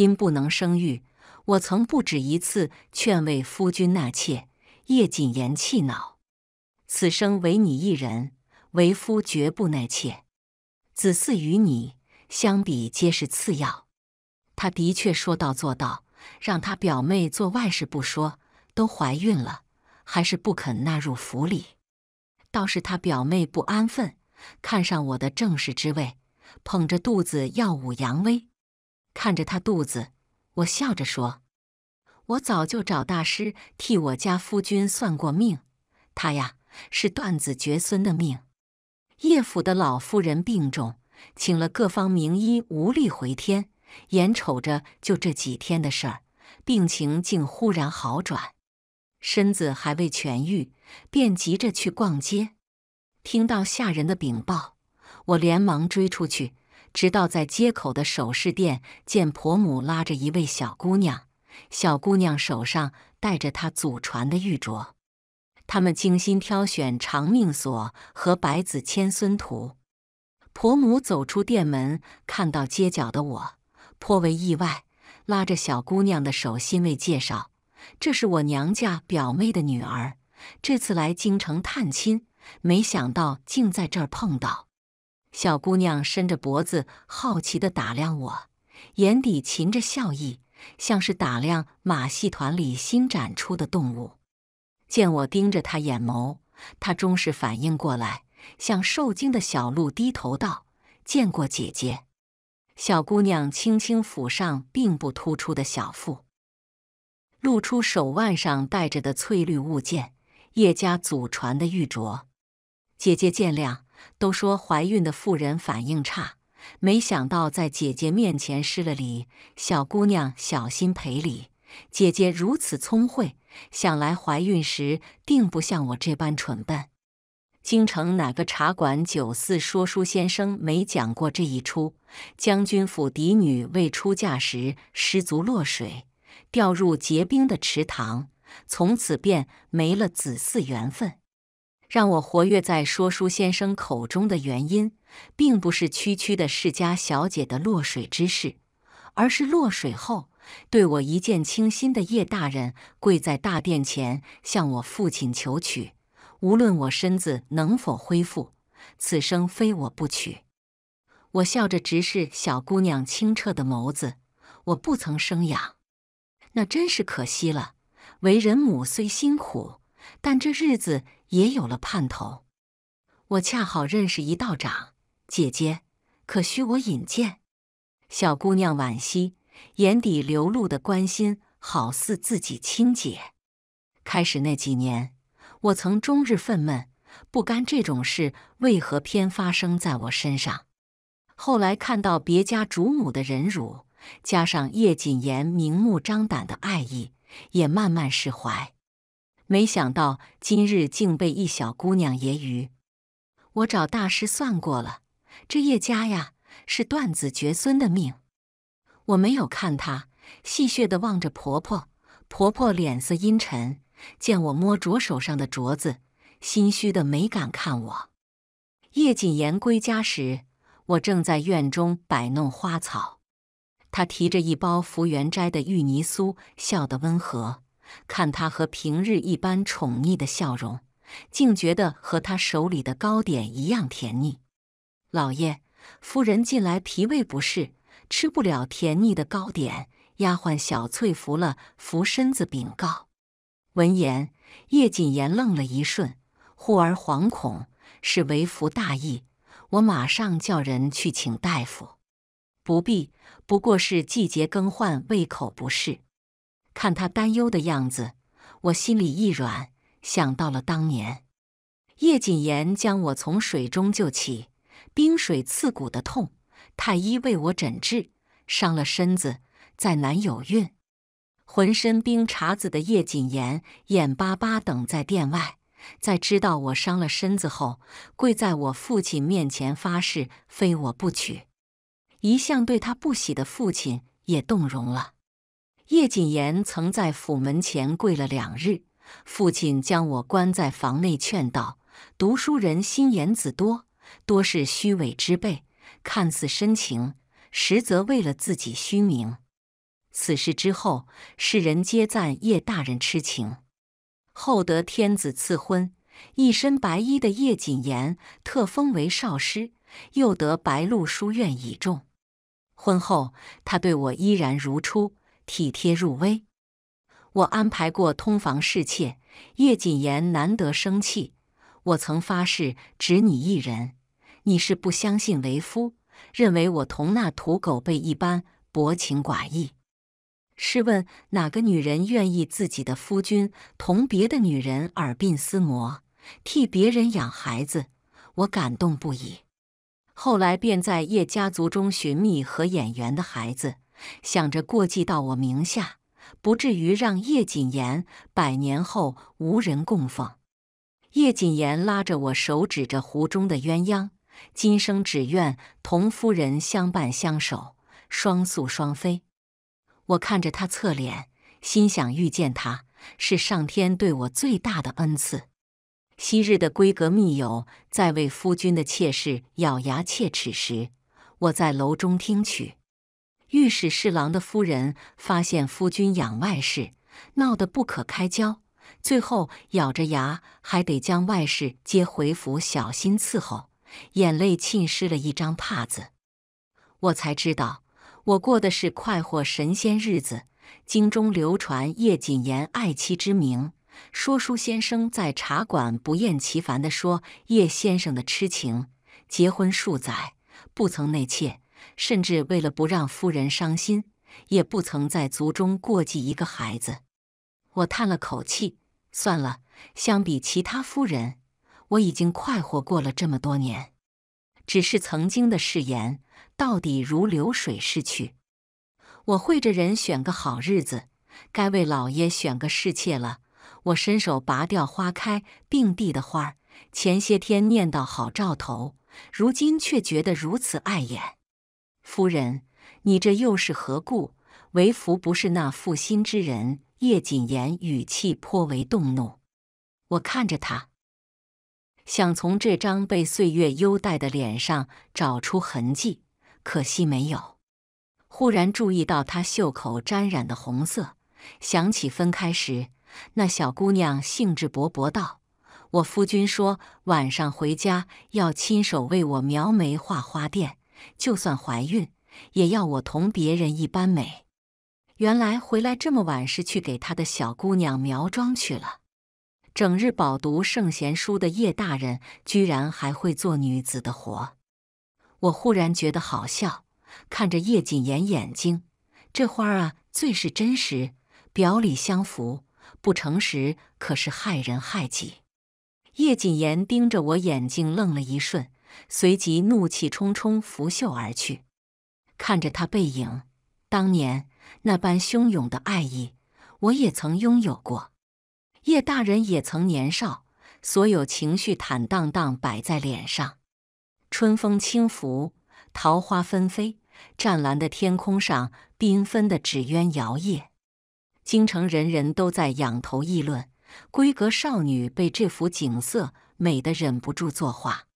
因不能生育，我曾不止一次劝慰夫君纳妾。叶谨言气恼，此生唯你一人，为夫绝不纳妾。子嗣与你相比皆是次要。他的确说到做到，让他表妹做外事不说，都怀孕了，还是不肯纳入府里。倒是他表妹不安分，看上我的正室之位，捧着肚子耀武扬威。看着他肚子，我笑着说：“我早就找大师替我家夫君算过命，他呀是断子绝孙的命。叶府的老夫人病重，请了各方名医，无力回天，眼瞅着就这几天的事儿，病情竟忽然好转，身子还未痊愈，便急着去逛街。听到下人的禀报，我连忙追出去。”直到在街口的首饰店见婆母拉着一位小姑娘，小姑娘手上戴着她祖传的玉镯。他们精心挑选长命锁和百子千孙图。婆母走出店门，看到街角的我，颇为意外，拉着小姑娘的手，欣慰介绍：“这是我娘家表妹的女儿，这次来京城探亲，没想到竟在这儿碰到。”小姑娘伸着脖子，好奇的打量我，眼底噙着笑意，像是打量马戏团里新展出的动物。见我盯着她眼眸，她终是反应过来，像受惊的小鹿低头道：“见过姐姐。”小姑娘轻轻抚上并不突出的小腹，露出手腕上戴着的翠绿物件——叶家祖传的玉镯。“姐姐见谅。”都说怀孕的妇人反应差，没想到在姐姐面前失了礼。小姑娘小心赔礼。姐姐如此聪慧，想来怀孕时定不像我这般蠢笨。京城哪个茶馆、酒肆说书先生没讲过这一出？将军府嫡女未出嫁时失足落水，掉入结冰的池塘，从此便没了子嗣缘分。让我活跃在说书先生口中的原因，并不是区区的世家小姐的落水之事，而是落水后对我一见倾心的叶大人跪在大殿前向我父亲求娶，无论我身子能否恢复，此生非我不娶。我笑着直视小姑娘清澈的眸子，我不曾生养，那真是可惜了。为人母虽辛苦。但这日子也有了盼头。我恰好认识一道长姐姐，可需我引荐？小姑娘惋惜，眼底流露的关心，好似自己亲姐。开始那几年，我曾终日愤懑，不甘这种事为何偏发生在我身上。后来看到别家主母的忍辱，加上叶谨言明目张胆的爱意，也慢慢释怀。没想到今日竟被一小姑娘揶揄。我找大师算过了，这叶家呀是断子绝孙的命。我没有看她，戏谑地望着婆婆。婆婆脸色阴沉，见我摸着手上的镯子，心虚的没敢看我。叶谨言归家时，我正在院中摆弄花草。他提着一包福源斋的芋泥酥，笑得温和。看他和平日一般宠溺的笑容，竟觉得和他手里的糕点一样甜腻。老爷、夫人近来脾胃不适，吃不了甜腻的糕点。丫鬟小翠扶了扶身子，禀告。闻言，叶谨言愣了一瞬，忽而惶恐：“是为夫大意，我马上叫人去请大夫。”不必，不过是季节更换，胃口不适。看他担忧的样子，我心里一软，想到了当年，叶谨言将我从水中救起，冰水刺骨的痛，太医为我诊治，伤了身子，再难有孕。浑身冰碴子的叶谨言眼巴巴等在殿外，在知道我伤了身子后，跪在我父亲面前发誓，非我不娶。一向对他不喜的父亲也动容了。叶谨言曾在府门前跪了两日，父亲将我关在房内，劝道：“读书人心眼子多，多是虚伪之辈，看似深情，实则为了自己虚名。”此事之后，世人皆赞叶大人痴情。后得天子赐婚，一身白衣的叶谨言特封为少师，又得白鹿书院倚重。婚后，他对我依然如初。体贴入微，我安排过通房侍妾。叶谨言难得生气，我曾发誓只你一人。你是不相信为夫，认为我同那土狗辈一般薄情寡义。试问哪个女人愿意自己的夫君同别的女人耳鬓厮磨，替别人养孩子？我感动不已。后来便在叶家族中寻觅合眼缘的孩子。想着过继到我名下，不至于让叶谨言百年后无人供奉。叶谨言拉着我手指着湖中的鸳鸯，今生只愿同夫人相伴相守，双宿双飞。我看着他侧脸，心想遇见他是上天对我最大的恩赐。昔日的闺阁密友在为夫君的妾室咬牙切齿时，我在楼中听曲。御史侍郎的夫人发现夫君养外室，闹得不可开交，最后咬着牙还得将外室接回府，小心伺候，眼泪浸湿了一张帕子。我才知道，我过的是快活神仙日子。京中流传叶谨言爱妻之名，说书先生在茶馆不厌其烦地说叶先生的痴情，结婚数载不曾内妾。甚至为了不让夫人伤心，也不曾在族中过继一个孩子。我叹了口气，算了。相比其他夫人，我已经快活过了这么多年。只是曾经的誓言，到底如流水逝去。我会着人选个好日子，该为老爷选个侍妾了。我伸手拔掉花开并蒂的花儿。前些天念到好兆头，如今却觉得如此碍眼。夫人，你这又是何故？为福不是那负心之人。叶谨言语气颇为动怒。我看着他，想从这张被岁月优待的脸上找出痕迹，可惜没有。忽然注意到他袖口沾染的红色，想起分开时那小姑娘兴致勃勃道：“我夫君说晚上回家要亲手为我描眉画花钿。”就算怀孕，也要我同别人一般美。原来回来这么晚是去给他的小姑娘苗妆去了。整日饱读圣贤书的叶大人，居然还会做女子的活。我忽然觉得好笑，看着叶谨言眼睛，这花儿啊，最是真实，表里相符。不诚实可是害人害己。叶谨言盯着我眼睛，愣了一瞬。随即怒气冲冲拂袖而去，看着他背影，当年那般汹涌的爱意，我也曾拥有过。叶大人也曾年少，所有情绪坦荡荡摆在脸上。春风轻拂，桃花纷飞，湛蓝的天空上，缤纷的纸鸢摇曳。京城人人都在仰头议论，闺阁少女被这幅景色美得忍不住作画。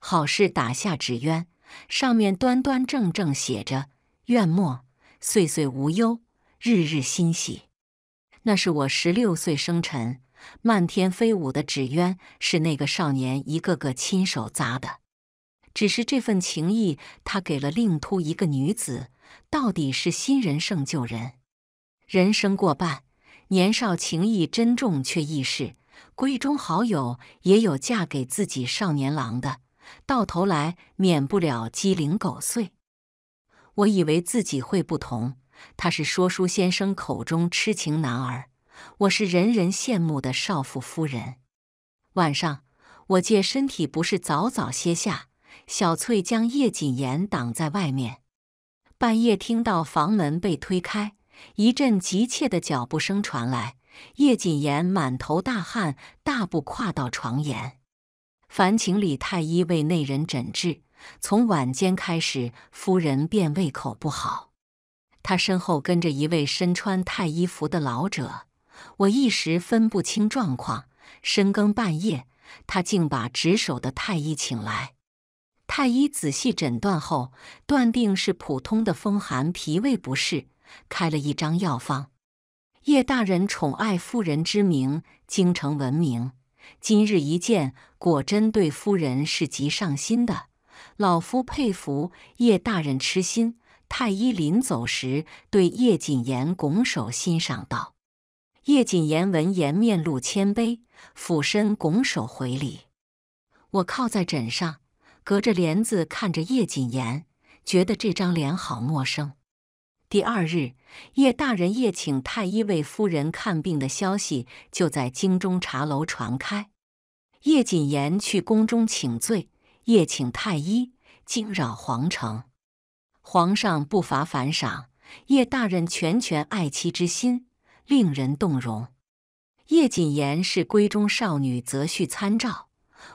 好事打下纸鸢，上面端端正正写着“愿莫岁岁无忧，日日欣喜”。那是我十六岁生辰，漫天飞舞的纸鸢是那个少年一个个亲手砸的。只是这份情谊，他给了令突一个女子。到底是新人胜旧人，人生过半，年少情谊珍重却易逝。闺中好友也有嫁给自己少年郎的。到头来免不了鸡零狗碎。我以为自己会不同，他是说书先生口中痴情男儿，我是人人羡慕的少妇夫人。晚上，我借身体不适早早歇下。小翠将叶谨言挡在外面。半夜听到房门被推开，一阵急切的脚步声传来。叶谨言满头大汗，大步跨到床沿。烦请李太医为内人诊治。从晚间开始，夫人便胃口不好。他身后跟着一位身穿太医服的老者，我一时分不清状况。深更半夜，他竟把值守的太医请来。太医仔细诊断后，断定是普通的风寒、脾胃不适，开了一张药方。叶大人宠爱夫人之名，京城闻名。今日一见，果真对夫人是极上心的，老夫佩服叶大人痴心。太医临走时，对叶谨言拱手欣赏道：“叶谨言闻言，面露谦卑，俯身拱手回礼。”我靠在枕上，隔着帘子看着叶谨言，觉得这张脸好陌生。第二日，叶大人夜请太医为夫人看病的消息就在京中茶楼传开。叶谨言去宫中请罪，夜请太医，惊扰皇城。皇上不乏反赏，叶大人拳拳爱妻之心，令人动容。叶谨言是闺中少女则需参照，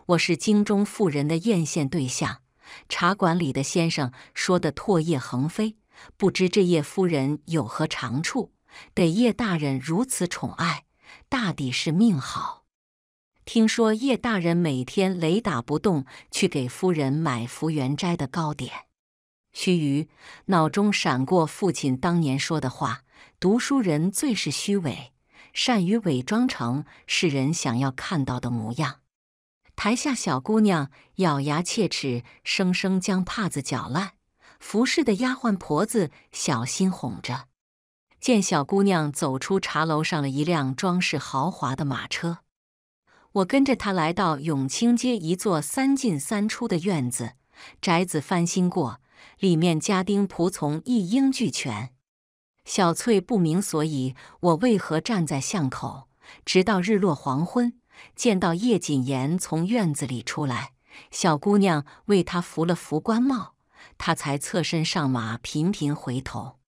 我是京中妇人的艳羡对象。茶馆里的先生说的唾液横飞。不知这叶夫人有何长处，得叶大人如此宠爱，大抵是命好。听说叶大人每天雷打不动去给夫人买福元斋的糕点。须臾，脑中闪过父亲当年说的话：“读书人最是虚伪，善于伪装成世人想要看到的模样。”台下小姑娘咬牙切齿，生生将帕子绞烂。服侍的丫鬟婆子小心哄着，见小姑娘走出茶楼，上了一辆装饰豪华的马车。我跟着她来到永清街一座三进三出的院子，宅子翻新过，里面家丁仆从一应俱全。小翠不明所以，我为何站在巷口，直到日落黄昏，见到叶谨言从院子里出来，小姑娘为他扶了扶官帽。他才侧身上马，频频回头。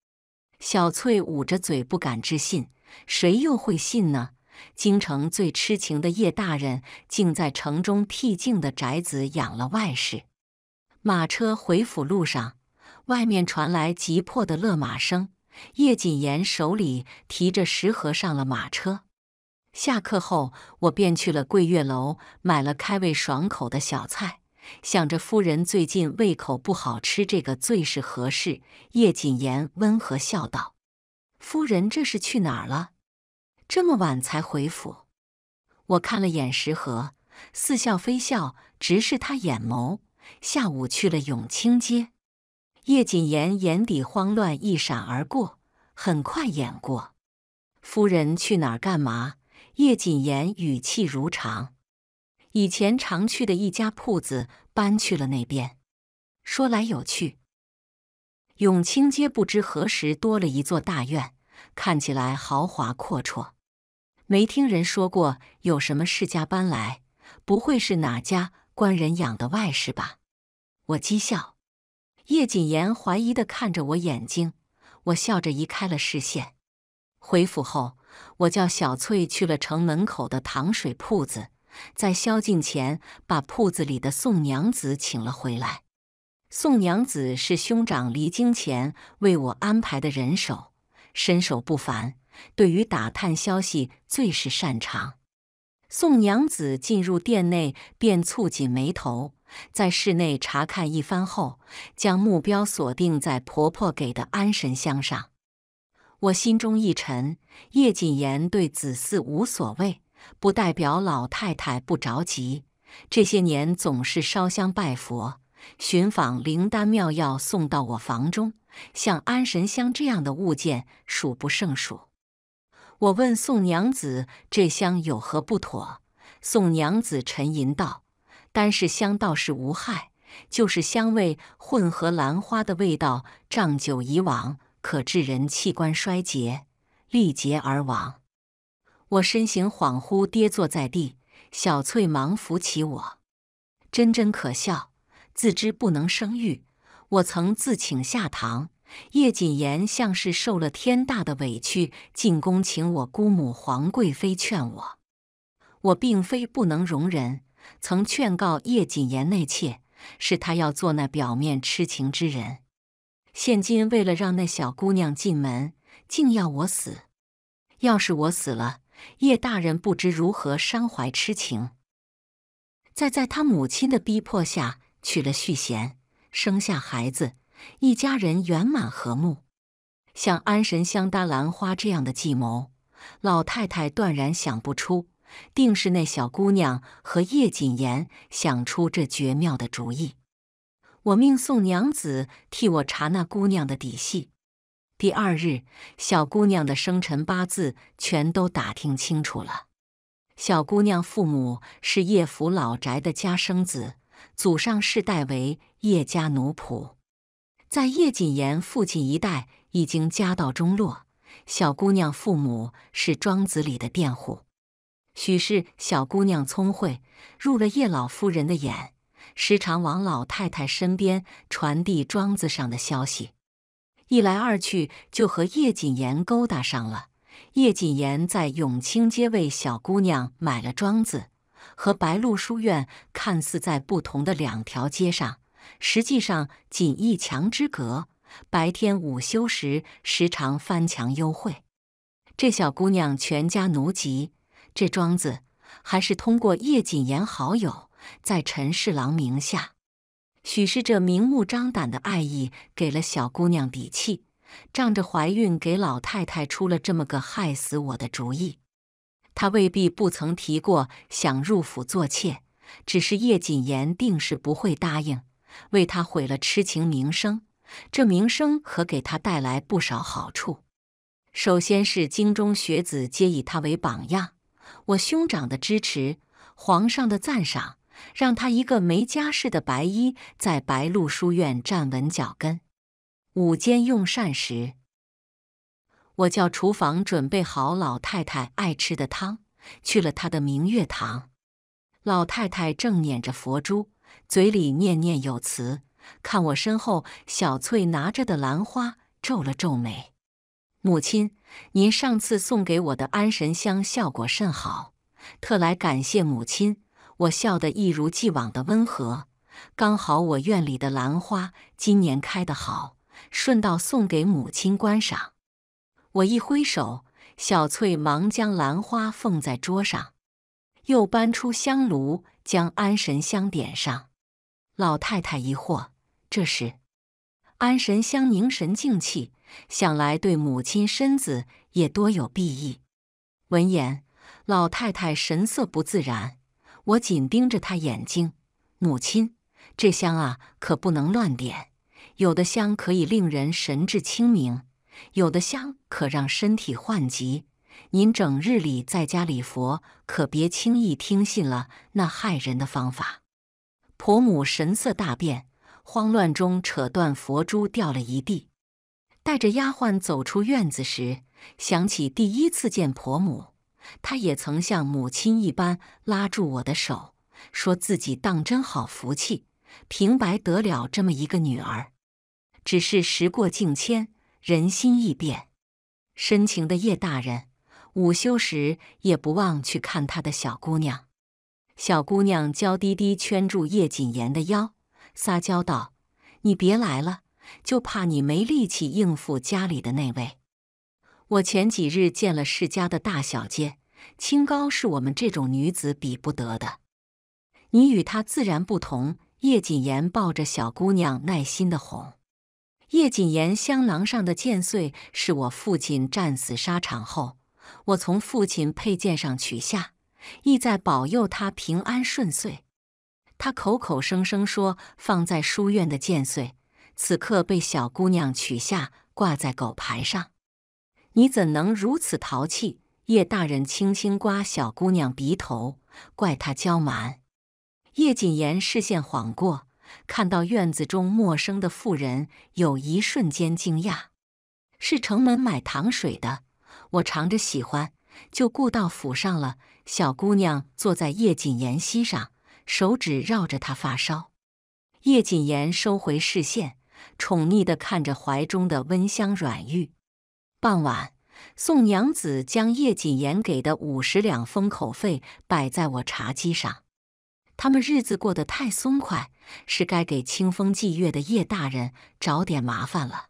小翠捂着嘴不敢置信，谁又会信呢？京城最痴情的叶大人，竟在城中僻静的宅子养了外室。马车回府路上，外面传来急迫的勒马声。叶谨言手里提着食盒上了马车。下课后，我便去了桂月楼，买了开胃爽口的小菜。想着夫人最近胃口不好，吃这个最是合适。叶谨言温和笑道：“夫人这是去哪儿了？这么晚才回府？”我看了眼石河，似笑非笑，直视他眼眸。下午去了永清街。叶谨言眼底慌乱一闪而过，很快掩过。夫人去哪儿干嘛？叶谨言语气如常。以前常去的一家铺子搬去了那边，说来有趣。永清街不知何时多了一座大院，看起来豪华阔绰。没听人说过有什么世家搬来，不会是哪家官人养的外室吧？我讥笑。叶谨言怀疑地看着我眼睛，我笑着移开了视线。回府后，我叫小翠去了城门口的糖水铺子。在宵禁前，把铺子里的宋娘子请了回来。宋娘子是兄长离京前为我安排的人手，身手不凡，对于打探消息最是擅长。宋娘子进入店内，便蹙紧眉头，在室内查看一番后，将目标锁定在婆婆给的安神香上。我心中一沉，叶谨言对子嗣无所谓。不代表老太太不着急。这些年总是烧香拜佛，寻访灵丹妙药送到我房中，像安神香这样的物件数不胜数。我问宋娘子这香有何不妥，宋娘子沉吟道：“单是香倒是无害，就是香味混合兰花的味道，仗久以往，可致人器官衰竭、力竭而亡。”我身形恍惚，跌坐在地。小翠忙扶起我。真真可笑，自知不能生育，我曾自请下堂。叶谨言像是受了天大的委屈，进宫请我姑母皇贵妃劝我。我并非不能容忍，曾劝告叶谨言内妾，是他要做那表面痴情之人。现今为了让那小姑娘进门，竟要我死。要是我死了。叶大人不知如何伤怀痴情，再在他母亲的逼迫下娶了续弦，生下孩子，一家人圆满和睦。像安神香搭兰花这样的计谋，老太太断然想不出，定是那小姑娘和叶谨言想出这绝妙的主意。我命宋娘子替我查那姑娘的底细。第二日，小姑娘的生辰八字全都打听清楚了。小姑娘父母是叶府老宅的家生子，祖上世代为叶家奴仆，在叶谨言父亲一代已经家道中落。小姑娘父母是庄子里的佃户，许是小姑娘聪慧，入了叶老夫人的眼，时常往老太太身边传递庄子上的消息。一来二去就和叶谨言勾搭上了。叶谨言在永清街为小姑娘买了庄子，和白鹿书院看似在不同的两条街上，实际上仅一墙之隔。白天午休时，时常翻墙幽会。这小姑娘全家奴籍，这庄子还是通过叶谨言好友在陈侍郎名下。许是这明目张胆的爱意给了小姑娘底气，仗着怀孕给老太太出了这么个害死我的主意。她未必不曾提过想入府做妾，只是叶谨言定是不会答应，为她毁了痴情名声。这名声可给她带来不少好处。首先是京中学子皆以她为榜样，我兄长的支持，皇上的赞赏。让他一个没家世的白衣在白鹿书院站稳脚跟。午间用膳时，我叫厨房准备好老太太爱吃的汤，去了她的明月堂。老太太正捻着佛珠，嘴里念念有词。看我身后，小翠拿着的兰花皱了皱眉。母亲，您上次送给我的安神香效果甚好，特来感谢母亲。我笑得一如既往的温和，刚好我院里的兰花今年开得好，顺道送给母亲观赏。我一挥手，小翠忙将兰花奉在桌上，又搬出香炉，将安神香点上。老太太疑惑，这是安神香，凝神静气，想来对母亲身子也多有裨益。闻言，老太太神色不自然。我紧盯着他眼睛，母亲，这香啊可不能乱点。有的香可以令人神志清明，有的香可让身体患疾。您整日里在家礼佛，可别轻易听信了那害人的方法。婆母神色大变，慌乱中扯断佛珠，掉了一地。带着丫鬟走出院子时，想起第一次见婆母。他也曾像母亲一般拉住我的手，说自己当真好福气，平白得了这么一个女儿。只是时过境迁，人心易变。深情的叶大人，午休时也不忘去看他的小姑娘。小姑娘娇滴滴圈住叶谨言的腰，撒娇道：“你别来了，就怕你没力气应付家里的那位。”我前几日见了世家的大小姐，清高是我们这种女子比不得的。你与她自然不同。叶谨言抱着小姑娘，耐心的哄。叶谨言香囊上的剑穗是我父亲战死沙场后，我从父亲佩剑上取下，意在保佑他平安顺遂。他口口声声说放在书院的剑穗，此刻被小姑娘取下，挂在狗牌上。你怎能如此淘气？叶大人轻轻刮小姑娘鼻头，怪她娇蛮。叶谨言视线晃过，看到院子中陌生的妇人，有一瞬间惊讶。是城门买糖水的，我尝着喜欢，就顾到府上了。小姑娘坐在叶谨言膝上，手指绕着她发梢。叶谨言收回视线，宠溺地看着怀中的温香软玉。傍晚，宋娘子将叶谨言给的五十两封口费摆在我茶几上。他们日子过得太松快，是该给清风霁月的叶大人找点麻烦了。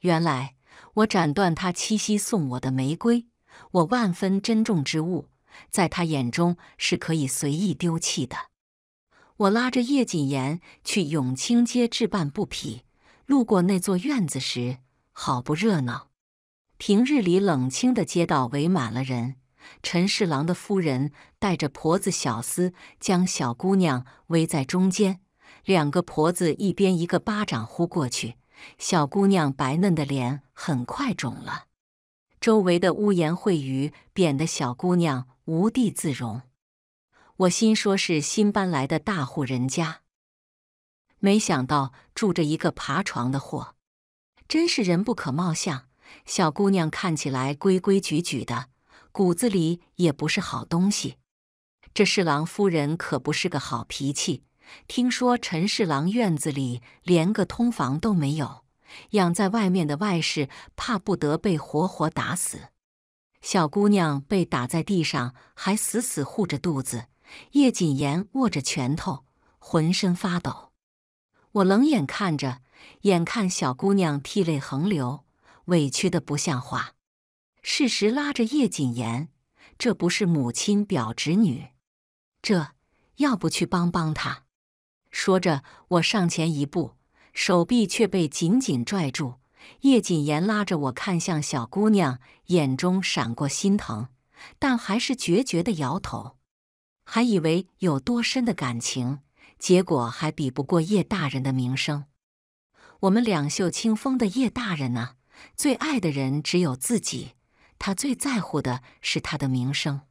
原来我斩断他七夕送我的玫瑰，我万分珍重之物，在他眼中是可以随意丢弃的。我拉着叶谨言去永清街置办布匹，路过那座院子时，好不热闹。平日里冷清的街道围满了人，陈侍郎的夫人带着婆子小厮将小姑娘围在中间，两个婆子一边一个巴掌呼过去，小姑娘白嫩的脸很快肿了。周围的污言秽语贬得小姑娘无地自容。我心说：“是新搬来的大户人家，没想到住着一个爬床的货，真是人不可貌相。”小姑娘看起来规规矩矩的，骨子里也不是好东西。这侍郎夫人可不是个好脾气。听说陈侍郎院子里连个通房都没有，养在外面的外室，怕不得被活活打死。小姑娘被打在地上，还死死护着肚子。叶谨言握着拳头，浑身发抖。我冷眼看着，眼看小姑娘涕泪横流。委屈的不像话，适时拉着叶谨言，这不是母亲表侄女，这要不去帮帮她？说着，我上前一步，手臂却被紧紧拽住。叶谨言拉着我看向小姑娘，眼中闪过心疼，但还是决绝的摇头。还以为有多深的感情，结果还比不过叶大人的名声。我们两袖清风的叶大人呢？最爱的人只有自己，他最在乎的是他的名声。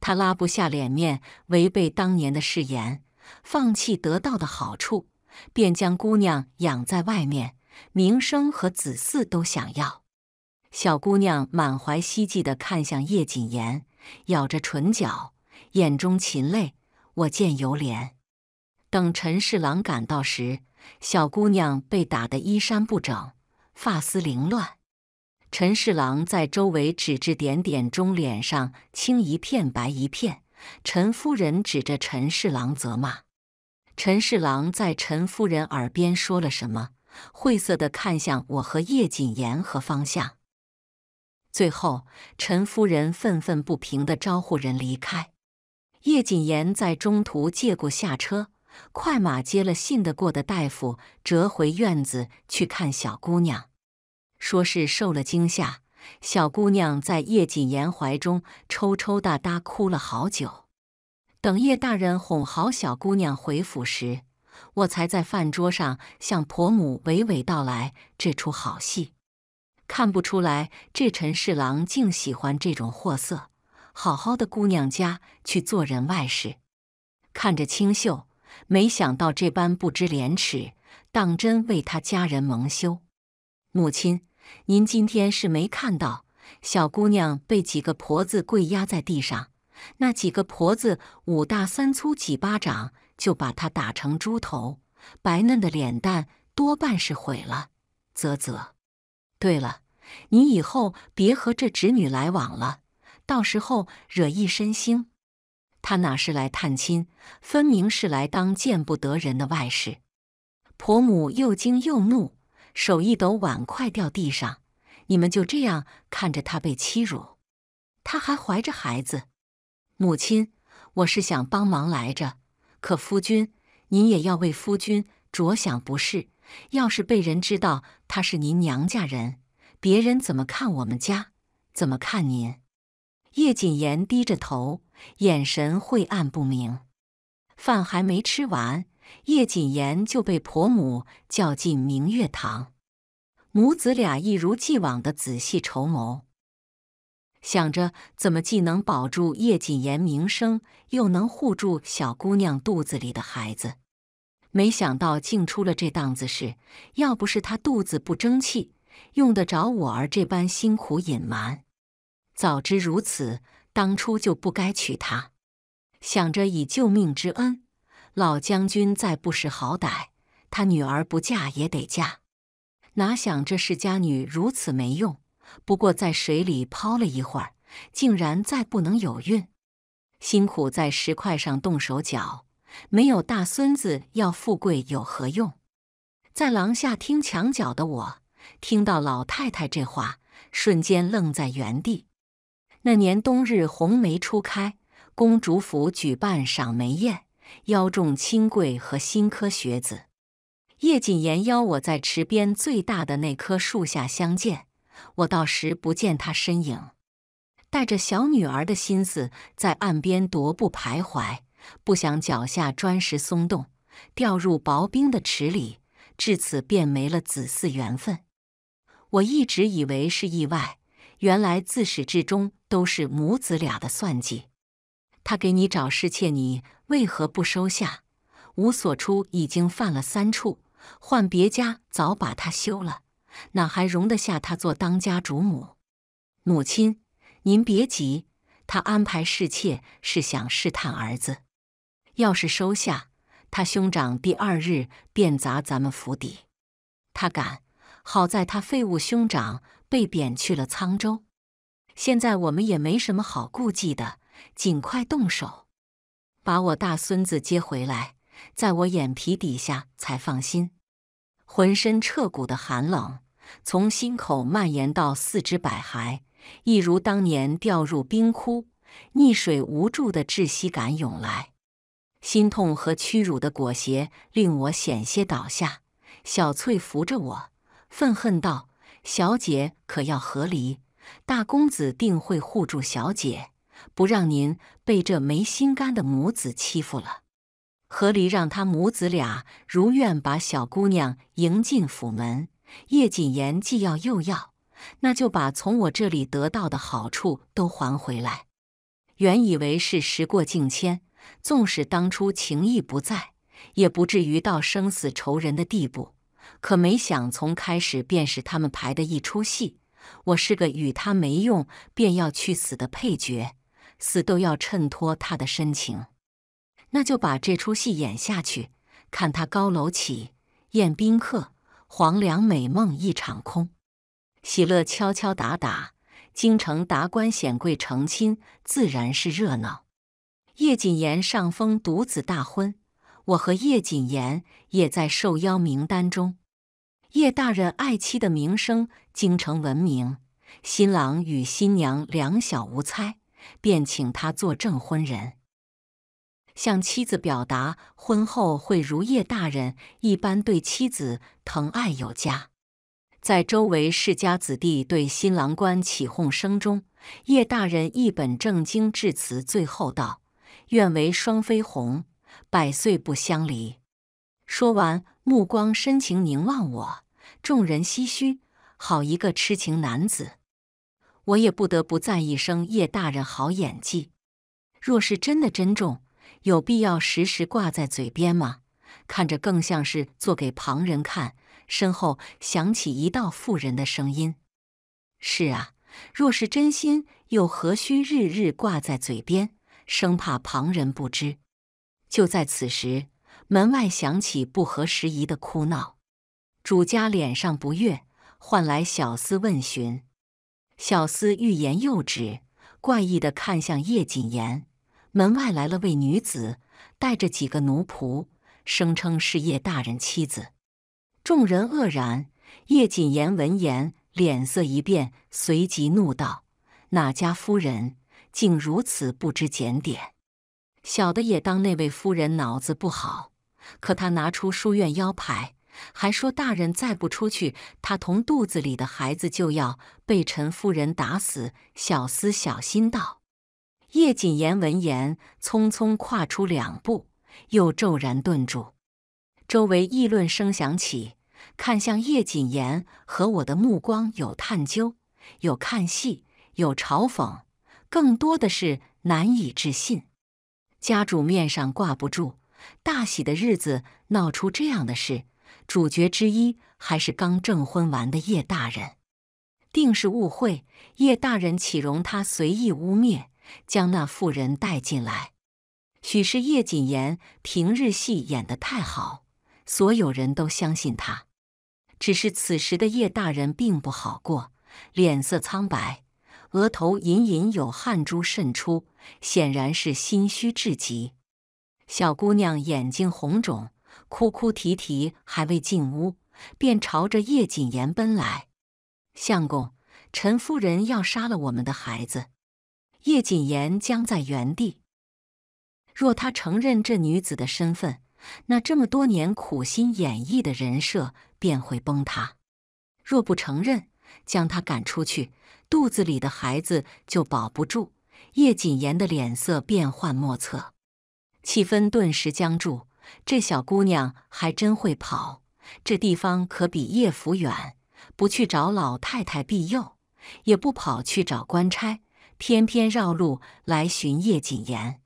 他拉不下脸面，违背当年的誓言，放弃得到的好处，便将姑娘养在外面，名声和子嗣都想要。小姑娘满怀希冀地看向叶谨言，咬着唇角，眼中噙泪，我见犹怜。等陈侍郎赶到时，小姑娘被打得衣衫不整。发丝凌乱，陈侍郎在周围指指点点中，脸上青一片白一片。陈夫人指着陈侍郎责骂，陈侍郎在陈夫人耳边说了什么，晦涩的看向我和叶谨言和方向。最后，陈夫人愤愤不平的招呼人离开。叶谨言在中途借故下车。快马接了信，得过的大夫折回院子去看小姑娘，说是受了惊吓。小姑娘在叶谨言怀中抽抽搭搭哭了好久。等叶大人哄好小姑娘回府时，我才在饭桌上向婆母娓娓道来这出好戏。看不出来，这陈侍郎竟喜欢这种货色，好好的姑娘家去做人外事，看着清秀。没想到这般不知廉耻，当真为他家人蒙羞。母亲，您今天是没看到，小姑娘被几个婆子跪压在地上，那几个婆子五大三粗，几巴掌就把她打成猪头，白嫩的脸蛋多半是毁了。啧啧。对了，你以后别和这侄女来往了，到时候惹一身腥。他哪是来探亲，分明是来当见不得人的外事。婆母又惊又怒，手一抖，碗筷掉地上。你们就这样看着他被欺辱？他还怀着孩子。母亲，我是想帮忙来着，可夫君，您也要为夫君着想，不是？要是被人知道他是您娘家人，别人怎么看我们家？怎么看您？叶谨言低着头，眼神晦暗不明。饭还没吃完，叶谨言就被婆母叫进明月堂。母子俩一如既往的仔细筹谋，想着怎么既能保住叶谨言名声，又能护住小姑娘肚子里的孩子。没想到竟出了这档子事。要不是她肚子不争气，用得着我儿这般辛苦隐瞒。早知如此，当初就不该娶她。想着以救命之恩，老将军再不识好歹，他女儿不嫁也得嫁。哪想这世家女如此没用？不过在水里泡了一会儿，竟然再不能有孕。辛苦在石块上动手脚，没有大孙子，要富贵有何用？在廊下听墙角的我，听到老太太这话，瞬间愣在原地。那年冬日，红梅初开，公主府举办赏梅宴，邀众亲贵和新科学子。叶谨言邀我在池边最大的那棵树下相见，我到时不见他身影，带着小女儿的心思在岸边踱步徘徊，不想脚下砖石松动，掉入薄冰的池里，至此便没了子嗣缘分。我一直以为是意外。原来自始至终都是母子俩的算计。他给你找侍妾，你为何不收下？吴所初已经犯了三处，换别家早把他休了，哪还容得下他做当家主母？母亲，您别急，他安排侍妾是想试探儿子。要是收下，他兄长第二日便砸咱们府邸。他敢，好在他废物兄长。被贬去了沧州，现在我们也没什么好顾忌的，尽快动手，把我大孙子接回来，在我眼皮底下才放心。浑身彻骨的寒冷从心口蔓延到四肢百骸，一如当年掉入冰窟、溺水无助的窒息感涌来，心痛和屈辱的裹挟令我险些倒下。小翠扶着我，愤恨道。小姐可要和离，大公子定会护住小姐，不让您被这没心肝的母子欺负了。和离，让他母子俩如愿把小姑娘迎进府门。叶谨言既要又要，那就把从我这里得到的好处都还回来。原以为是时过境迁，纵使当初情谊不在，也不至于到生死仇人的地步。可没想，从开始便是他们排的一出戏。我是个与他没用，便要去死的配角，死都要衬托他的深情。那就把这出戏演下去，看他高楼起，宴宾客，黄粱美梦一场空。喜乐敲敲打打，京城达官显贵成亲，自然是热闹。叶谨言上峰独子大婚。我和叶谨言也在受邀名单中。叶大人爱妻的名声京城闻名，新郎与新娘两小无猜，便请他做证婚人，向妻子表达婚后会如叶大人一般对妻子疼爱有加。在周围世家子弟对新郎官起哄声中，叶大人一本正经致辞，最后道：“愿为双飞鸿。”百岁不相离。说完，目光深情凝望我。众人唏嘘：“好一个痴情男子！”我也不得不赞一声：“叶大人，好演技。”若是真的珍重，有必要时时挂在嘴边吗？看着更像是做给旁人看。身后响起一道妇人的声音：“是啊，若是真心，又何须日日挂在嘴边，生怕旁人不知？”就在此时，门外响起不合时宜的哭闹，主家脸上不悦，唤来小厮问询。小厮欲言又止，怪异的看向叶谨言。门外来了位女子，带着几个奴仆，声称是叶大人妻子。众人愕然，叶谨言闻言脸色一变，随即怒道：“哪家夫人竟如此不知检点？”小的也当那位夫人脑子不好，可她拿出书院腰牌，还说大人再不出去，她同肚子里的孩子就要被陈夫人打死。小厮小心道。叶谨言闻言，匆匆跨出两步，又骤然顿住。周围议论声响起，看向叶谨言和我的目光有探究，有看戏，有嘲讽，更多的是难以置信。家主面上挂不住，大喜的日子闹出这样的事，主角之一还是刚证婚完的叶大人，定是误会。叶大人岂容他随意污蔑，将那妇人带进来。许是叶谨言平日戏演得太好，所有人都相信他。只是此时的叶大人并不好过，脸色苍白，额头隐隐有汗珠渗出。显然是心虚至极。小姑娘眼睛红肿，哭哭啼啼，还未进屋，便朝着叶谨言奔来。相公，陈夫人要杀了我们的孩子！叶谨言僵在原地。若他承认这女子的身份，那这么多年苦心演绎的人设便会崩塌；若不承认，将她赶出去，肚子里的孩子就保不住。叶谨言的脸色变幻莫测，气氛顿时僵住。这小姑娘还真会跑，这地方可比叶府远，不去找老太太庇佑，也不跑去找官差，偏偏绕路来寻叶谨言。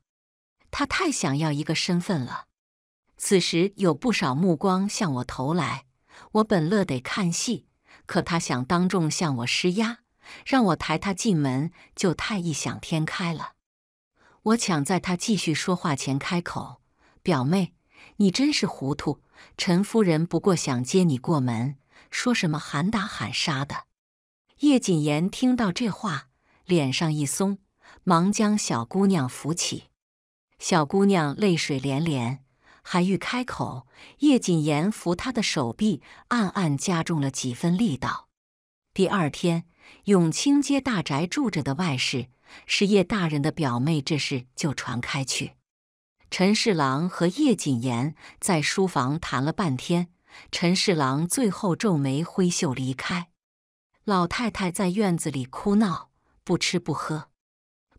她太想要一个身份了。此时有不少目光向我投来，我本乐得看戏，可他想当众向我施压。让我抬她进门就太异想天开了。我抢在她继续说话前开口：“表妹，你真是糊涂。陈夫人不过想接你过门，说什么喊打喊杀的。”叶谨言听到这话，脸上一松，忙将小姑娘扶起。小姑娘泪水连连，还欲开口，叶谨言扶她的手臂，暗暗加重了几分力道。第二天。永清街大宅住着的外室是叶大人的表妹，这事就传开去。陈侍郎和叶谨言在书房谈了半天，陈侍郎最后皱眉挥袖离开。老太太在院子里哭闹，不吃不喝。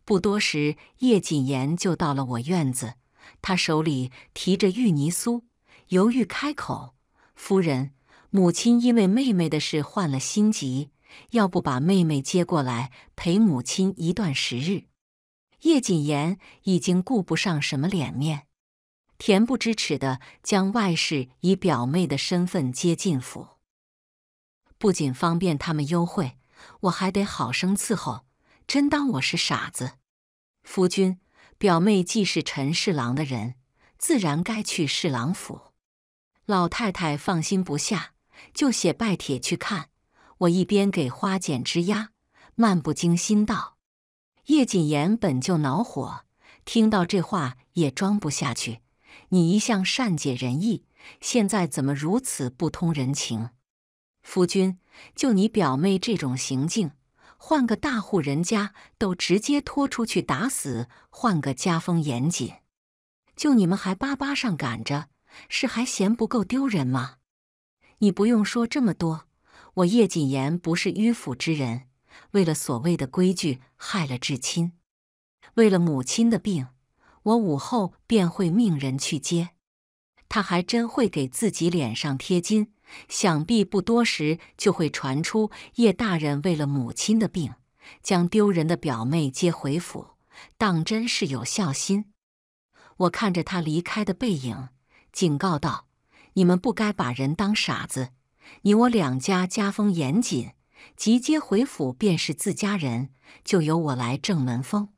不多时，叶谨言就到了我院子，他手里提着芋泥酥，犹豫开口：“夫人，母亲因为妹妹的事患了心疾。”要不把妹妹接过来陪母亲一段时日，叶谨言已经顾不上什么脸面，恬不知耻的将外室以表妹的身份接进府，不仅方便他们幽会，我还得好生伺候，真当我是傻子？夫君，表妹既是陈侍郎的人，自然该去侍郎府。老太太放心不下，就写拜帖去看。我一边给花剪枝丫，漫不经心道：“叶谨言本就恼火，听到这话也装不下去。你一向善解人意，现在怎么如此不通人情？夫君，就你表妹这种行径，换个大户人家都直接拖出去打死。换个家风严谨，就你们还巴巴上赶着，是还嫌不够丢人吗？你不用说这么多。”我叶谨言不是迂腐之人，为了所谓的规矩害了至亲，为了母亲的病，我午后便会命人去接。他还真会给自己脸上贴金，想必不多时就会传出叶大人为了母亲的病，将丢人的表妹接回府，当真是有孝心。我看着他离开的背影，警告道：“你们不该把人当傻子。”你我两家家风严谨，即接回府便是自家人，就由我来正门封。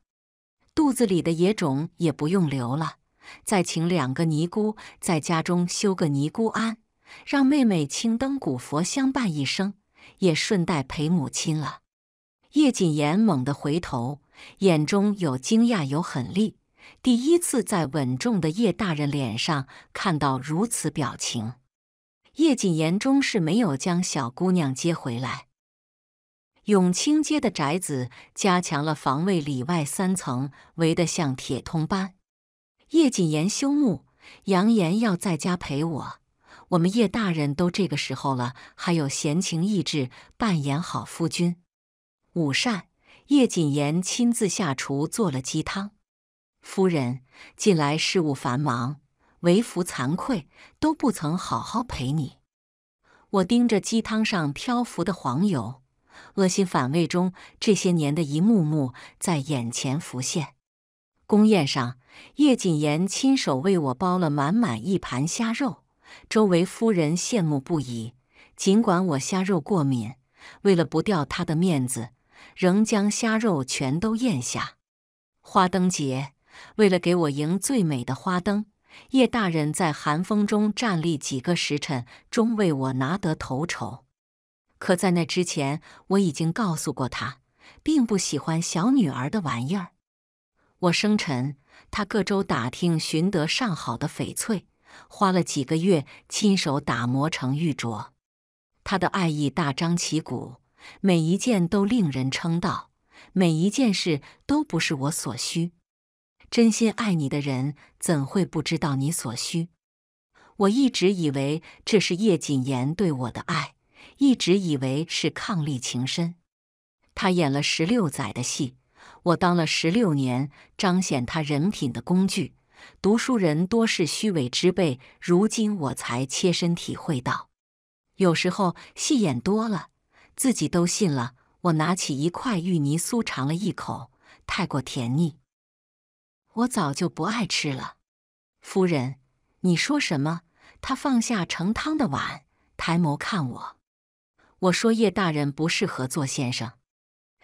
肚子里的野种也不用留了，再请两个尼姑在家中修个尼姑庵，让妹妹青灯古佛相伴一生，也顺带陪母亲了。叶谨言猛地回头，眼中有惊讶，有狠厉，第一次在稳重的叶大人脸上看到如此表情。叶谨言终是没有将小姑娘接回来。永清街的宅子加强了防卫，里外三层围得像铁通般。叶谨言羞怒，扬言要在家陪我。我们叶大人都这个时候了，还有闲情逸致扮演好夫君。午膳，叶谨言亲自下厨做了鸡汤。夫人，近来事务繁忙。为福惭愧，都不曾好好陪你。我盯着鸡汤上漂浮的黄油，恶心反胃中，这些年的一幕幕在眼前浮现。宫宴上，叶谨言亲手为我包了满满一盘虾肉，周围夫人羡慕不已。尽管我虾肉过敏，为了不掉他的面子，仍将虾肉全都咽下。花灯节，为了给我赢最美的花灯。叶大人在寒风中站立几个时辰，终为我拿得头筹。可在那之前，我已经告诉过他，并不喜欢小女儿的玩意儿。我生辰，他各州打听，寻得上好的翡翠，花了几个月亲手打磨成玉镯。他的爱意大张旗鼓，每一件都令人称道，每一件事都不是我所需。真心爱你的人怎会不知道你所需？我一直以为这是叶谨言对我的爱，一直以为是伉俪情深。他演了十六载的戏，我当了十六年彰显他人品的工具。读书人多是虚伪之辈，如今我才切身体会到，有时候戏演多了，自己都信了。我拿起一块芋泥酥尝了一口，太过甜腻。我早就不爱吃了，夫人，你说什么？他放下盛汤的碗，抬眸看我。我说叶大人不适合做先生，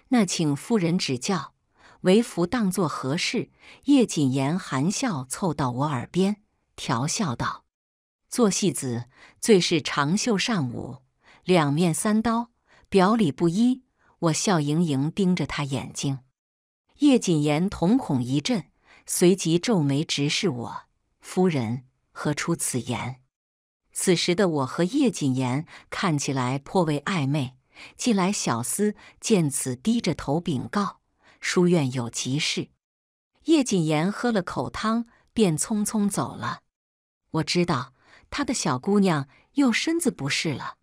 那请夫人指教，为夫当做何事？叶谨言含笑凑到我耳边调笑道：“做戏子最是长袖善舞，两面三刀，表里不一。”我笑盈盈盯着他眼睛，叶谨言瞳孔一震。随即皱眉直视我：“夫人，何出此言？”此时的我和叶谨言看起来颇为暧昧。进来小厮见此，低着头禀告：“书院有急事。”叶谨言喝了口汤，便匆匆走了。我知道他的小姑娘又身子不适了。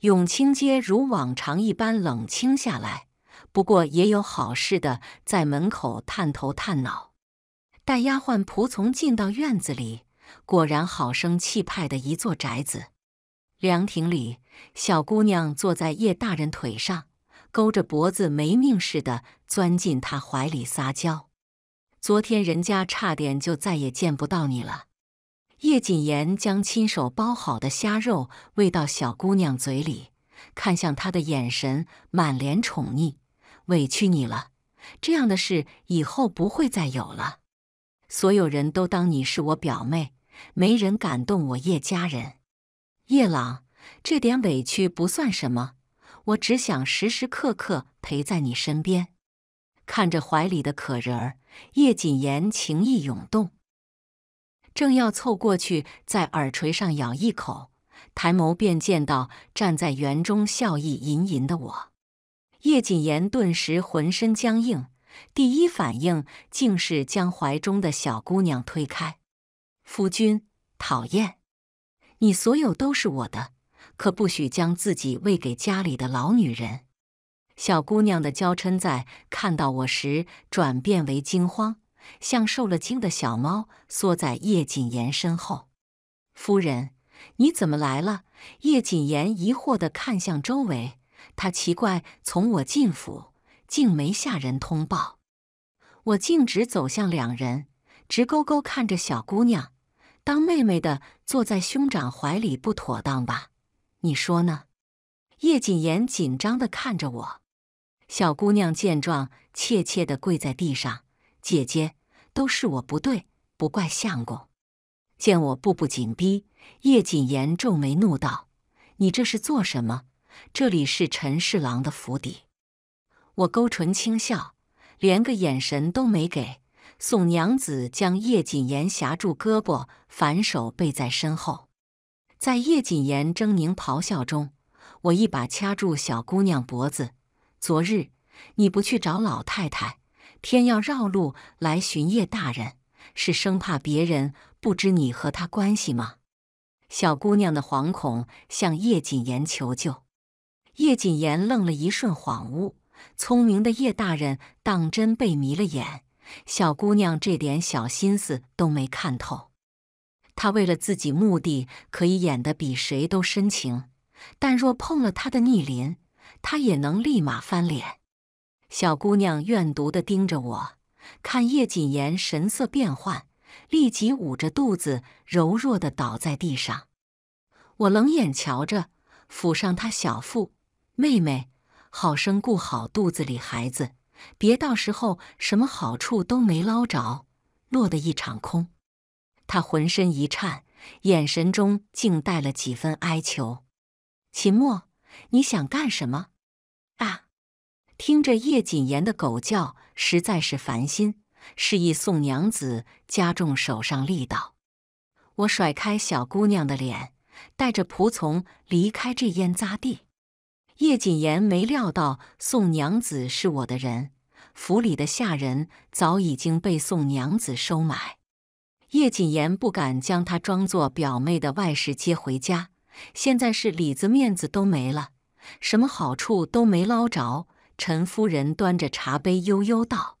永清街如往常一般冷清下来，不过也有好事的在门口探头探脑。待丫鬟仆从进到院子里，果然好生气派的一座宅子。凉亭里，小姑娘坐在叶大人腿上，勾着脖子没命似的钻进他怀里撒娇。昨天人家差点就再也见不到你了。叶谨言将亲手包好的虾肉喂到小姑娘嘴里，看向她的眼神满脸宠溺，委屈你了。这样的事以后不会再有了。所有人都当你是我表妹，没人敢动我叶家人。叶朗，这点委屈不算什么，我只想时时刻刻陪在你身边。看着怀里的可人儿，叶谨言情意涌动，正要凑过去在耳垂上咬一口，抬眸便见到站在园中笑意盈盈的我。叶谨言顿时浑身僵硬。第一反应竟是将怀中的小姑娘推开。夫君，讨厌！你所有都是我的，可不许将自己喂给家里的老女人。小姑娘的娇嗔在看到我时转变为惊慌，像受了惊的小猫，缩在叶谨言身后。夫人，你怎么来了？叶谨言疑惑的看向周围，他奇怪，从我进府。竟没下人通报，我径直走向两人，直勾勾看着小姑娘。当妹妹的坐在兄长怀里不妥当吧？你说呢？叶谨言紧张的看着我。小姑娘见状，怯怯的跪在地上：“姐姐，都是我不对，不怪相公。”见我步步紧逼，叶谨言皱眉怒道：“你这是做什么？这里是陈侍郎的府邸。”我勾唇轻笑，连个眼神都没给宋娘子，将叶谨言夹住胳膊，反手背在身后。在叶谨言狰狞咆哮中，我一把掐住小姑娘脖子。昨日你不去找老太太，偏要绕路来寻叶大人，是生怕别人不知你和他关系吗？小姑娘的惶恐向叶谨言求救，叶谨言愣了一瞬，恍悟。聪明的叶大人当真被迷了眼，小姑娘这点小心思都没看透。他为了自己目的可以演得比谁都深情，但若碰了他的逆鳞，他也能立马翻脸。小姑娘怨毒地盯着我，看叶谨言神色变幻，立即捂着肚子柔弱地倒在地上。我冷眼瞧着，抚上她小腹，妹妹。好生顾好肚子里孩子，别到时候什么好处都没捞着，落得一场空。他浑身一颤，眼神中竟带了几分哀求。秦墨，你想干什么？啊！听着叶谨言的狗叫，实在是烦心，示意宋娘子加重手上力道。我甩开小姑娘的脸，带着仆从离开这烟杂地。叶谨言没料到宋娘子是我的人，府里的下人早已经被宋娘子收买。叶谨言不敢将她装作表妹的外事接回家，现在是里子面子都没了，什么好处都没捞着。陈夫人端着茶杯悠悠道：“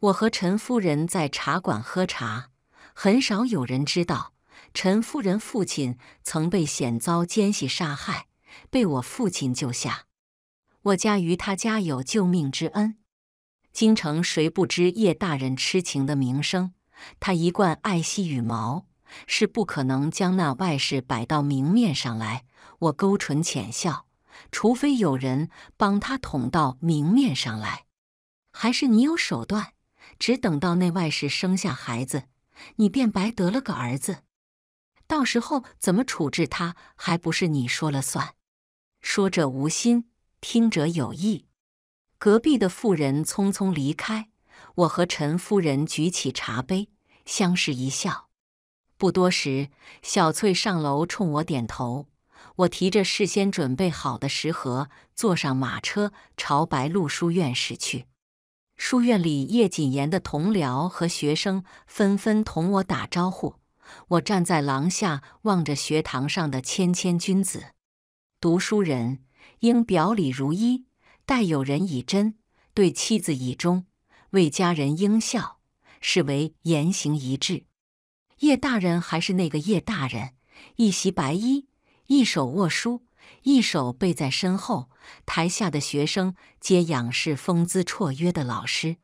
我和陈夫人在茶馆喝茶，很少有人知道，陈夫人父亲曾被险遭奸细杀害。”被我父亲救下，我家与他家有救命之恩。京城谁不知叶大人痴情的名声？他一贯爱惜羽毛，是不可能将那外事摆到明面上来。我勾唇浅笑，除非有人帮他捅到明面上来，还是你有手段。只等到那外事生下孩子，你便白得了个儿子。到时候怎么处置他，还不是你说了算。说者无心，听者有意。隔壁的妇人匆匆离开，我和陈夫人举起茶杯，相视一笑。不多时，小翠上楼冲我点头。我提着事先准备好的食盒，坐上马车，朝白鹿书院驶去。书院里，叶谨言的同僚和学生纷纷同我打招呼。我站在廊下，望着学堂上的谦谦君子。读书人应表里如一，待友人以真，对妻子以忠，为家人应孝，是为言行一致。叶大人还是那个叶大人，一袭白衣，一手握书，一手背在身后。台下的学生皆仰视风姿绰约的老师。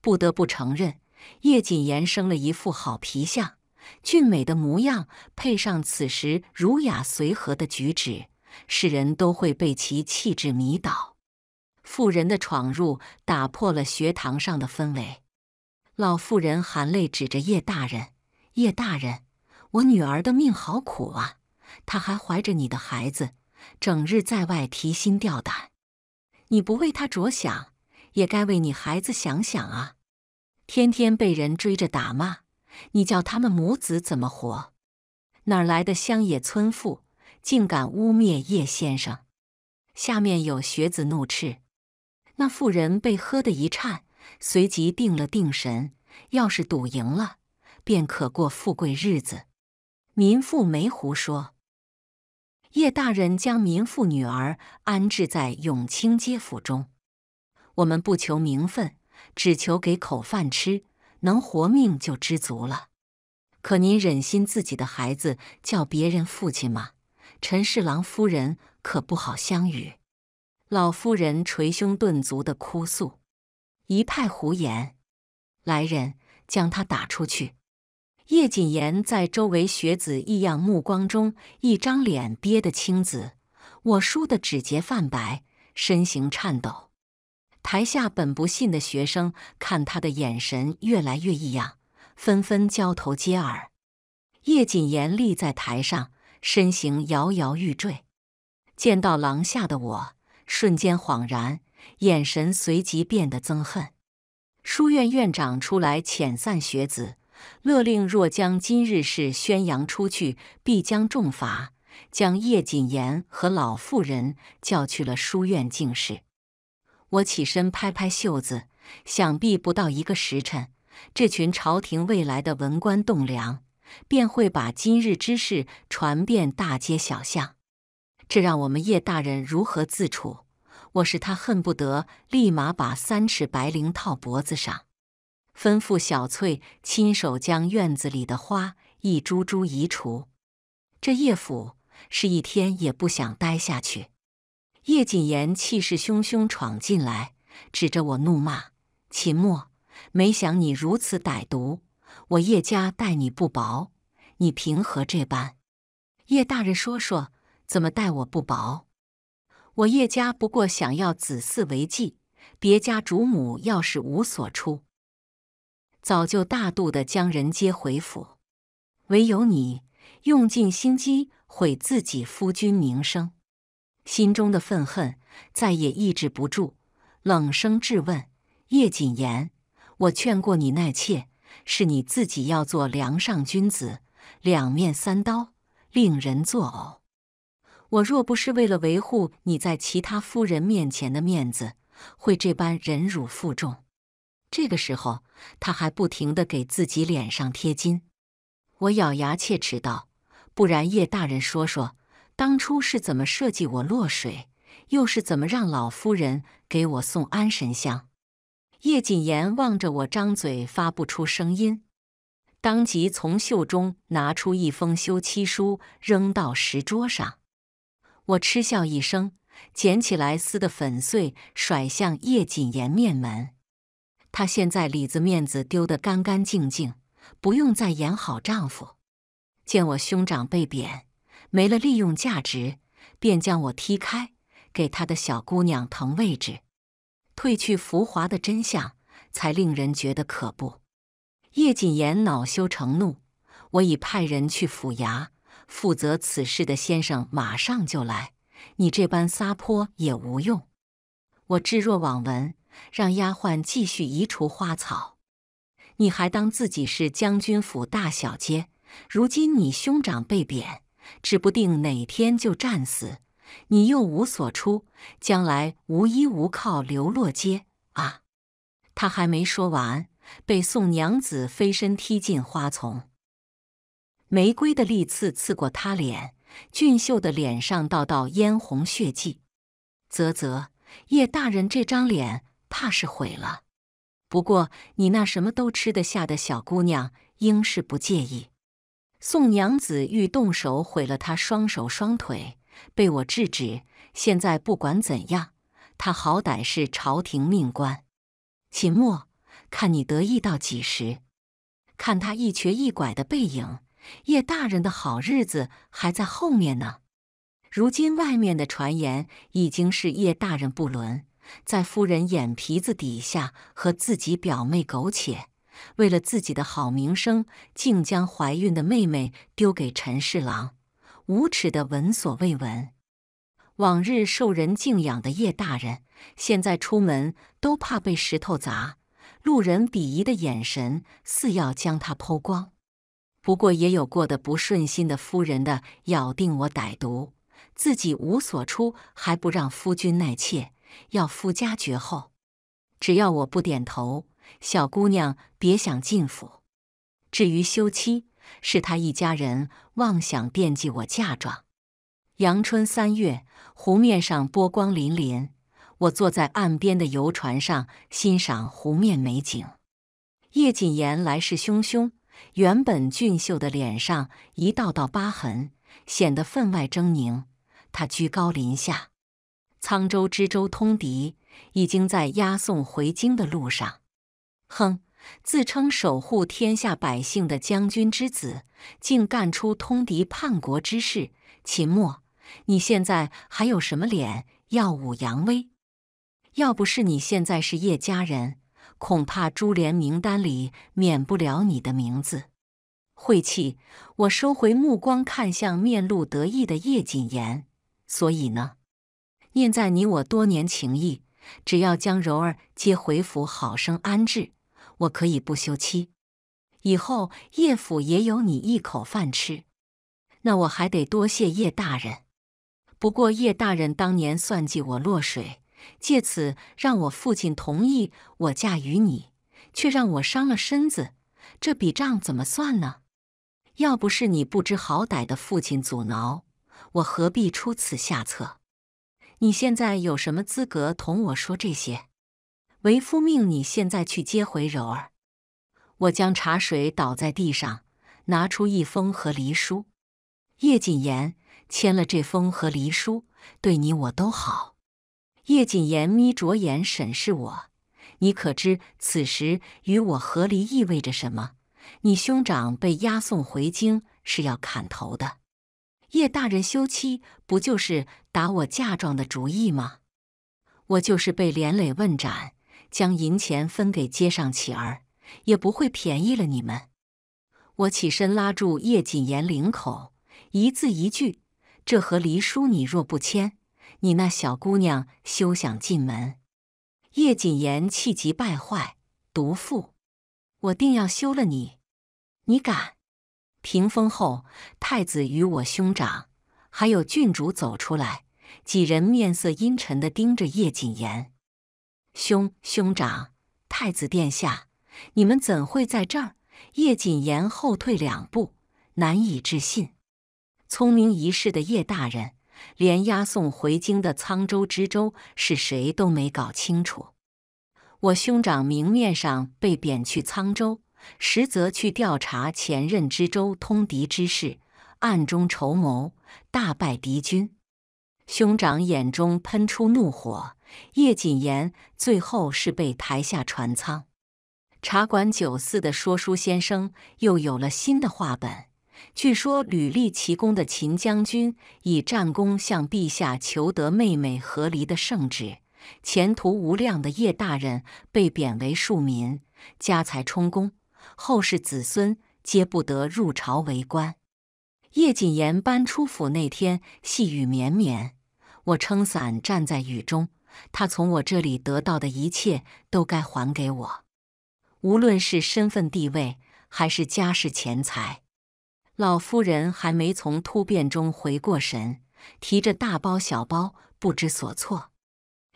不得不承认，叶谨言生了一副好皮相，俊美的模样配上此时儒雅随和的举止。世人都会被其气质迷倒。富人的闯入打破了学堂上的氛围。老妇人含泪指着叶大人：“叶大人，我女儿的命好苦啊！她还怀着你的孩子，整日在外提心吊胆。你不为她着想，也该为你孩子想想啊！天天被人追着打骂，你叫他们母子怎么活？哪来的乡野村妇？”竟敢污蔑叶先生！下面有学子怒斥，那妇人被喝得一颤，随即定了定神。要是赌赢了，便可过富贵日子。民妇没胡说。叶大人将民妇女儿安置在永清街府中。我们不求名分，只求给口饭吃，能活命就知足了。可您忍心自己的孩子叫别人父亲吗？陈侍郎夫人可不好相与。老夫人捶胸顿足的哭诉，一派胡言。来人，将他打出去！叶谨言在周围学子异样目光中，一张脸憋得青紫，我输的指节泛白，身形颤抖。台下本不信的学生，看他的眼神越来越异样，纷纷交头接耳。叶谨言立在台上。身形摇摇欲坠，见到廊下的我，瞬间恍然，眼神随即变得憎恨。书院院长出来遣散学子，勒令若将今日事宣扬出去，必将重罚。将叶谨言和老妇人叫去了书院静室。我起身拍拍袖子，想必不到一个时辰，这群朝廷未来的文官栋梁。便会把今日之事传遍大街小巷，这让我们叶大人如何自处？我是他恨不得立马把三尺白绫套脖子上，吩咐小翠亲手将院子里的花一株株移除。这叶府是一天也不想待下去。叶谨言气势汹汹闯进来，指着我怒骂：“秦墨，没想你如此歹毒。”我叶家待你不薄，你凭何这般？叶大人说说，怎么待我不薄？我叶家不过想要子嗣为继，别家主母要是无所出，早就大度的将人接回府。唯有你，用尽心机毁自己夫君名声，心中的愤恨再也抑制不住，冷声质问叶谨言：“我劝过你耐妾。”是你自己要做梁上君子，两面三刀，令人作呕。我若不是为了维护你在其他夫人面前的面子，会这般忍辱负重。这个时候，他还不停地给自己脸上贴金。我咬牙切齿道：“不然，叶大人说说，当初是怎么设计我落水，又是怎么让老夫人给我送安神香？”叶谨言望着我，张嘴发不出声音，当即从袖中拿出一封休妻书，扔到石桌上。我嗤笑一声，捡起来撕得粉碎，甩向叶谨言面门。他现在里子面子丢得干干净净，不用再演好丈夫。见我兄长被贬，没了利用价值，便将我踢开，给他的小姑娘腾位置。褪去浮华的真相，才令人觉得可怖。叶谨言恼羞成怒：“我已派人去府衙，负责此事的先生马上就来。你这般撒泼也无用，我置若罔闻，让丫鬟继续移除花草。你还当自己是将军府大小姐？如今你兄长被贬，指不定哪天就战死。”你又无所出，将来无依无靠，流落街啊！他还没说完，被宋娘子飞身踢进花丛，玫瑰的利刺刺过他脸，俊秀的脸上道道嫣红血迹。啧啧，叶大人这张脸怕是毁了。不过你那什么都吃得下的小姑娘，应是不介意。宋娘子欲动手毁了他双手双腿。被我制止。现在不管怎样，他好歹是朝廷命官。秦墨，看你得意到几时？看他一瘸一拐的背影，叶大人的好日子还在后面呢。如今外面的传言已经是叶大人不伦，在夫人眼皮子底下和自己表妹苟且，为了自己的好名声，竟将怀孕的妹妹丢给陈侍郎。无耻的闻所未闻！往日受人敬仰的叶大人，现在出门都怕被石头砸，路人鄙夷的眼神似要将他剖光。不过也有过得不顺心的夫人的，咬定我歹毒，自己无所出，还不让夫君纳妾，要夫家绝后。只要我不点头，小姑娘别想进府。至于休妻……是他一家人妄想惦记我嫁妆。阳春三月，湖面上波光粼粼，我坐在岸边的游船上欣赏湖面美景。叶谨言来势汹汹，原本俊秀的脸上一道道疤痕，显得分外狰狞。他居高临下，沧州知州通敌，已经在押送回京的路上。哼。自称守护天下百姓的将军之子，竟干出通敌叛国之事！秦墨，你现在还有什么脸耀武扬威？要不是你现在是叶家人，恐怕株连名单里免不了你的名字。晦气！我收回目光，看向面露得意的叶谨言。所以呢？念在你我多年情谊，只要将柔儿接回府，好生安置。我可以不休妻，以后叶府也有你一口饭吃。那我还得多谢叶大人。不过叶大人当年算计我落水，借此让我父亲同意我嫁与你，却让我伤了身子，这笔账怎么算呢？要不是你不知好歹的父亲阻挠，我何必出此下策？你现在有什么资格同我说这些？为夫命你现在去接回柔儿，我将茶水倒在地上，拿出一封和离书。叶谨言签了这封和离书，对你我都好。叶谨言眯着眼审视我，你可知此时与我和离意味着什么？你兄长被押送回京是要砍头的。叶大人休妻，不就是打我嫁妆的主意吗？我就是被连累问斩。将银钱分给街上乞儿，也不会便宜了你们。我起身拉住叶谨言领口，一字一句：“这和离书你若不签，你那小姑娘休想进门。”叶谨言气急败坏：“毒妇，我定要休了你！你敢！”屏风后，太子与我兄长，还有郡主走出来，几人面色阴沉地盯着叶谨言。兄兄长，太子殿下，你们怎会在这儿？叶谨言后退两步，难以置信。聪明一世的叶大人，连押送回京的沧州知州是谁都没搞清楚。我兄长明面上被贬去沧州，实则去调查前任知州通敌之事，暗中筹谋，大败敌军。兄长眼中喷出怒火。叶谨言最后是被抬下船舱，茶馆酒肆的说书先生又有了新的话本。据说屡立奇功的秦将军以战功向陛下求得妹妹和离的圣旨，前途无量的叶大人被贬为庶民，家财充公，后世子孙皆不得入朝为官。叶谨言搬出府那天，细雨绵绵，我撑伞站在雨中。他从我这里得到的一切都该还给我，无论是身份地位还是家世钱财。老夫人还没从突变中回过神，提着大包小包不知所措。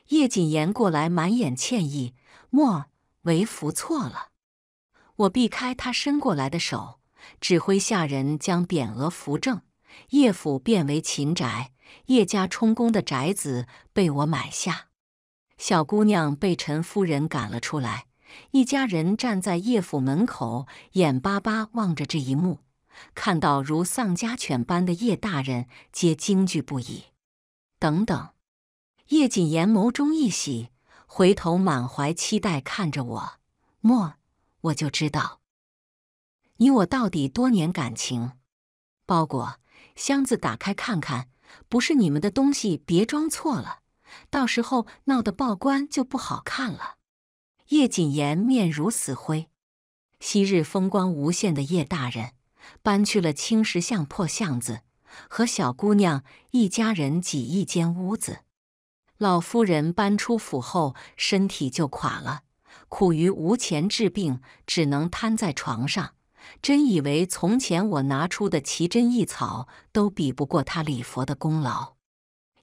叶谨言过来，满眼歉意：“莫，为夫错了。”我避开他伸过来的手，指挥下人将匾额扶正。叶府变为秦宅，叶家充公的宅子被我买下。小姑娘被陈夫人赶了出来，一家人站在叶府门口，眼巴巴望着这一幕，看到如丧家犬般的叶大人，皆惊惧不已。等等，叶谨言眸中一喜，回头满怀期待看着我：“莫，我就知道，你我到底多年感情，包裹箱子打开看看，不是你们的东西，别装错了。”到时候闹得报官就不好看了。叶谨言面如死灰，昔日风光无限的叶大人，搬去了青石巷破巷子，和小姑娘一家人挤一间屋子。老夫人搬出府后，身体就垮了，苦于无钱治病，只能瘫在床上。真以为从前我拿出的奇珍异草，都比不过他礼佛的功劳。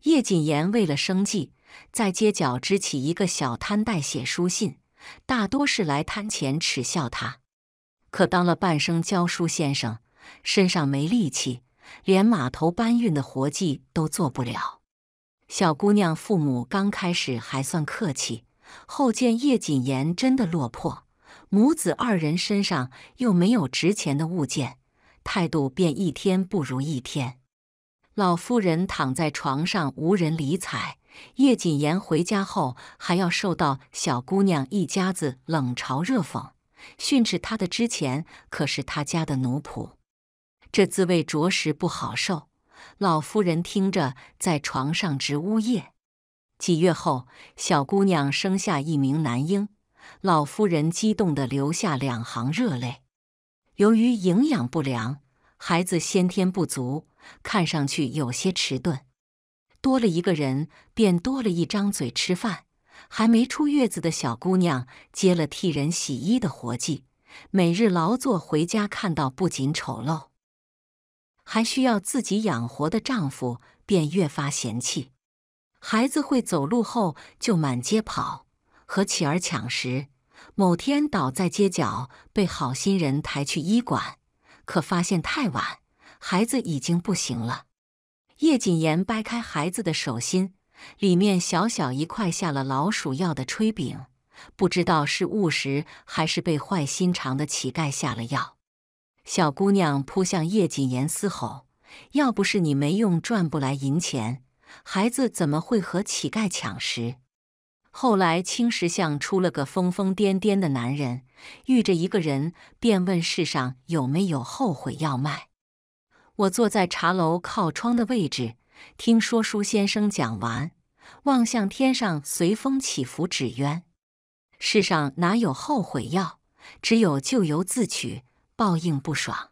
叶谨言为了生计，在街角支起一个小摊，代写书信，大多是来摊前耻笑他。可当了半生教书先生，身上没力气，连码头搬运的活计都做不了。小姑娘父母刚开始还算客气，后见叶谨言真的落魄，母子二人身上又没有值钱的物件，态度便一天不如一天。老夫人躺在床上无人理睬。叶谨言回家后还要受到小姑娘一家子冷嘲热讽、训斥。她的之前可是他家的奴仆，这滋味着实不好受。老夫人听着，在床上直呜咽。几月后，小姑娘生下一名男婴，老夫人激动的流下两行热泪。由于营养不良，孩子先天不足。看上去有些迟钝，多了一个人便多了一张嘴吃饭。还没出月子的小姑娘接了替人洗衣的活计，每日劳作回家，看到不仅丑陋，还需要自己养活的丈夫，便越发嫌弃。孩子会走路后就满街跑，和乞儿抢食。某天倒在街角，被好心人抬去医馆，可发现太晚。孩子已经不行了，叶谨言掰开孩子的手心，里面小小一块下了老鼠药的炊饼，不知道是误食还是被坏心肠的乞丐下了药。小姑娘扑向叶谨言嘶吼：“要不是你没用赚不来银钱，孩子怎么会和乞丐抢食？”后来青石巷出了个疯疯癫癫的男人，遇着一个人便问：“世上有没有后悔药卖？”我坐在茶楼靠窗的位置，听说书先生讲完，望向天上随风起伏纸鸢。世上哪有后悔药？只有咎由自取，报应不爽。